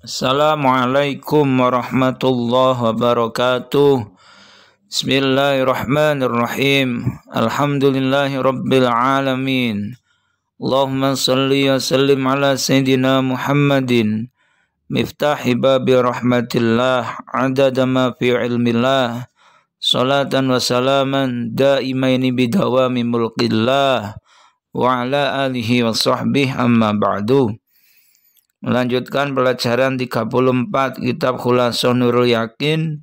Assalamualaikum warahmatullahi wabarakatuh. Bismillahirrahmanirrahim. Alhamdulillahi rabbil alamin. Allahumma salli wa sallim ala sayyidina Muhammadin. Miftahi babi rahmatillah Adadama fi ilmillah. Salatan wa salaman daimaini bidawami mulqillah. Wa ala alihi wa sahbihi amma ba'du. Melanjutkan pelajaran 34 Kitab Khulasan Nurul Yakin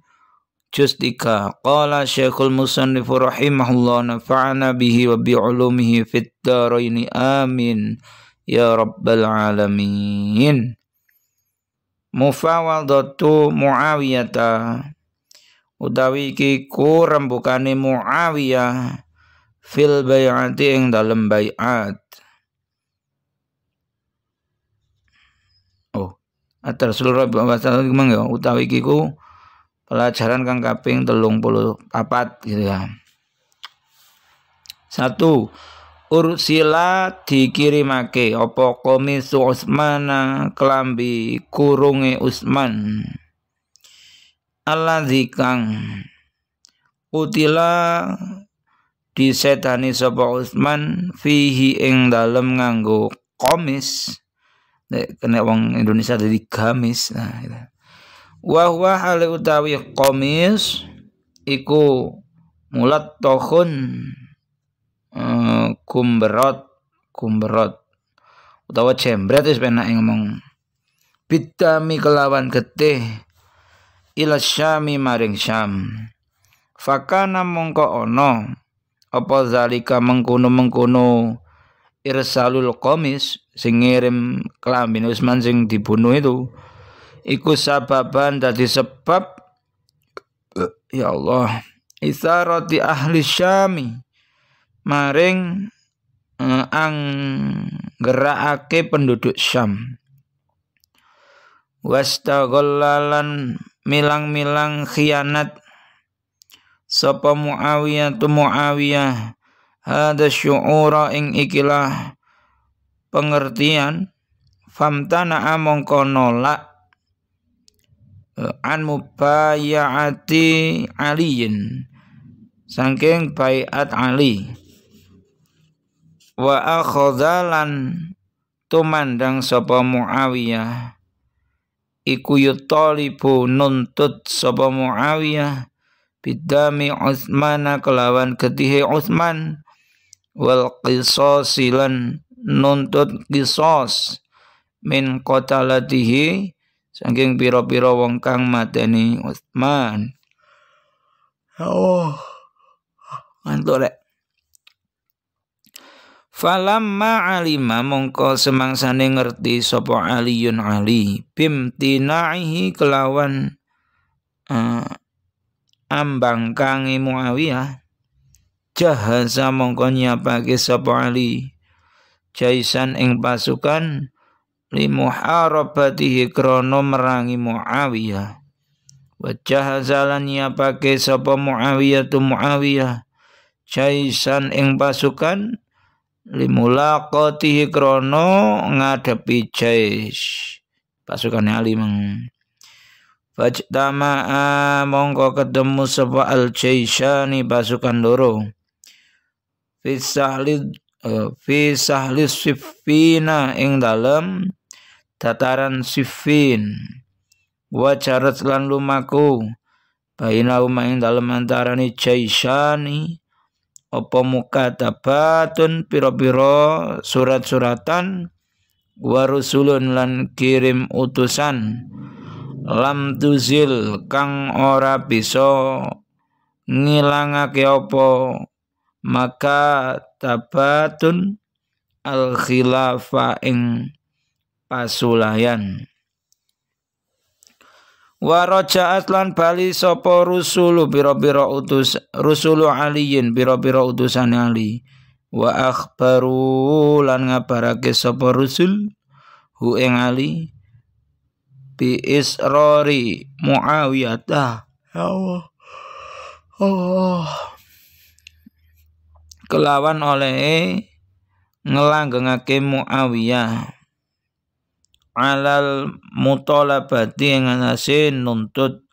Juz 3 Qala Syekhul Musannifu rahimahullah nafa'ana bihi wa bi'ulumihi fit amin ya rabbal alamin Mufawadatu Muawiyata utawi iki ku Muawiyah fil bayati ing dalem bayat seluruh tarsul Rabiul Awal ya utawi kiku pelajaran kang kaping telung 34 gitu ya. Satu Ursila dikirimake opo komisu usmana kelambi kurunge Utsman Allah zikang utila disetani sopo Utsman fihi ing dalam nganggo komis kena wong Indonesia dari gamis nah gitu. wa huwa utawi komis iku mulat tohun uh, eh, kumberot kumberot utawa cembret wis penak ngomong bidami kelawan getih ila syami maring syam fakana mongko ono apa zalika mengkono-mengkono irsalul komis sing ngirim kelamin Usman sing dibunuh itu iku sababan dadi sebab ya Allah isarati ahli syami maring uh, eh, ang gerakake penduduk Syam wastagallalan milang-milang khianat sapa Muawiyah tu Muawiyah hada syu'ura ing ikilah pengertian famtana mongko nolak eh, an mubayaati aliyin Saking bayat ali wa akhodalan tumandang sapa muawiyah iku yutalibu nuntut sapa muawiyah bidami Utsmana kelawan getihe Utsman wal qisasilan nuntut kisos min qatalatihi saking piro-piro wong kang mateni Utsman. Oh. Ngantuk rek. ma alima mongko semangsane ngerti sopo Aliun Ali Bim tinaihi kelawan uh, ambang kangi Muawiyah jahaza mongko nyapake sopo Ali jaisan ing pasukan limuharabatihi krono merangi Muawiyah wa jahazalan pakai sapa Muawiyah tu Muawiyah jaisan ing pasukan limulaqatihi krono ngadepi jais pasukan Ali mang Fajtama'a mongko ketemu sapa al jaisani pasukan loro Fisahlid Eh, fi sifina ing dalem tataran sifin wa jarat lan lumaku baina uma ing dalem antarane jaisani apa mukatabatun piro pira surat-suratan warusulun rusulun lan kirim utusan lam tuzil kang ora bisa ngilangake opo maka tabatun al khilafa ing pasulayan wa raja'at lan bali sapa rusulu biro-biro utus rusulu aliyin biro-biro utusan ali wa akhbaru lan ngabarake sapa rusul hu ing ali bi isrori muawiyah ya Allah Allah kelawan oleh ngelanggengake Muawiyah alal mutolabati yang ngatasi nuntut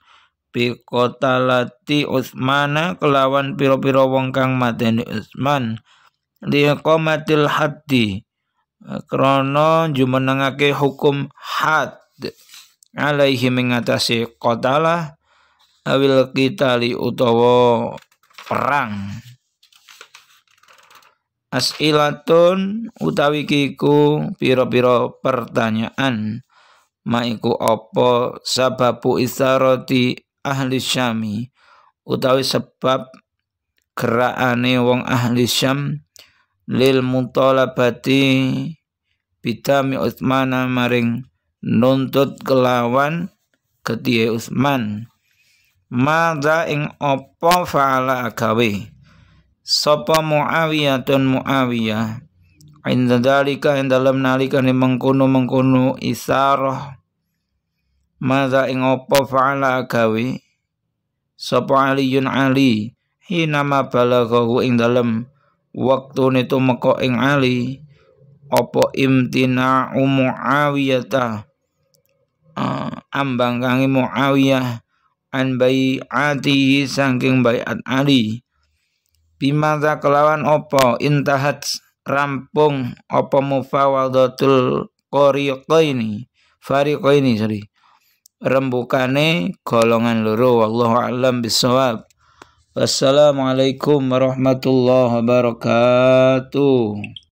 lati Utsmana kelawan piro-piro wong kang mateni Utsman hati haddi krana jumenengake hukum had alaihi mengatasi lah awil kita li utawa perang As'ilatun utawi kiku piro-piro pertanyaan maiku opo sababu isaroti ahli syami utawi sebab gerakane wong ahli syam lil mutolabati bidami Utsmana maring nuntut kelawan ketie Utsman madza ing opo faala agawe sapa dan Muawiyah inda dalika ing dalem nalikane mengkono-mengkono isarah Mada ing opo fa'ala sopo sapa yun Ali hinama bala balaghahu ing waktu waktune meko ing Ali opo imtina umu Muawiyah uh, ambang kangi mu awiyah an ati saking bayat Ali Pimata kelawan opo intahat rampung opo ini variko ini sorry rembukane golongan loro wallahu alam bisawab Wassalamualaikum warahmatullahi wabarakatuh.